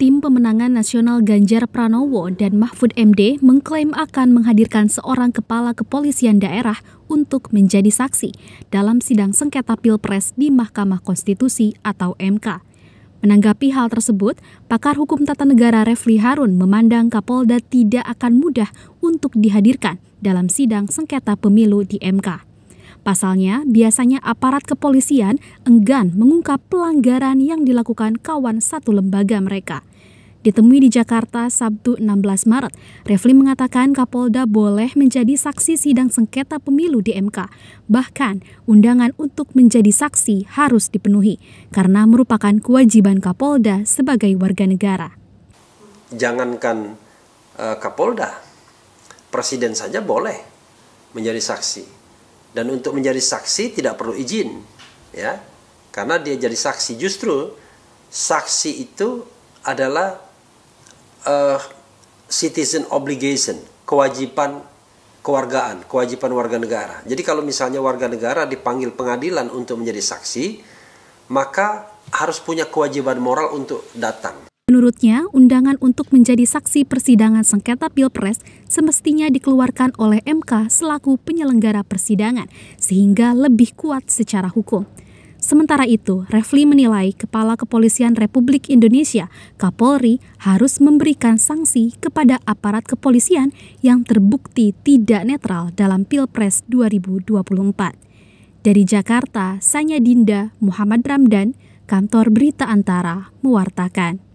Tim pemenangan nasional Ganjar Pranowo dan Mahfud MD mengklaim akan menghadirkan seorang kepala kepolisian daerah untuk menjadi saksi dalam sidang sengketa Pilpres di Mahkamah Konstitusi atau MK. Menanggapi hal tersebut, pakar hukum tata negara Refli Harun memandang Kapolda tidak akan mudah untuk dihadirkan dalam sidang sengketa pemilu di MK. Pasalnya, biasanya aparat kepolisian enggan mengungkap pelanggaran yang dilakukan kawan satu lembaga mereka. Ditemui di Jakarta Sabtu 16 Maret, Refli mengatakan Kapolda boleh menjadi saksi sidang sengketa pemilu di MK. Bahkan, undangan untuk menjadi saksi harus dipenuhi karena merupakan kewajiban Kapolda sebagai warga negara. Jangankan uh, Kapolda, Presiden saja boleh menjadi saksi dan untuk menjadi saksi tidak perlu izin ya karena dia jadi saksi justru saksi itu adalah uh, citizen obligation kewajiban kewargaan kewajiban warga negara jadi kalau misalnya warga negara dipanggil pengadilan untuk menjadi saksi maka harus punya kewajiban moral untuk datang Menurutnya, undangan untuk menjadi saksi persidangan sengketa Pilpres semestinya dikeluarkan oleh MK selaku penyelenggara persidangan, sehingga lebih kuat secara hukum. Sementara itu, Refli menilai Kepala Kepolisian Republik Indonesia, Kapolri, harus memberikan sanksi kepada aparat kepolisian yang terbukti tidak netral dalam Pilpres 2024. Dari Jakarta, Sanya Dinda, Muhammad Ramdan, Kantor Berita Antara, mewartakan.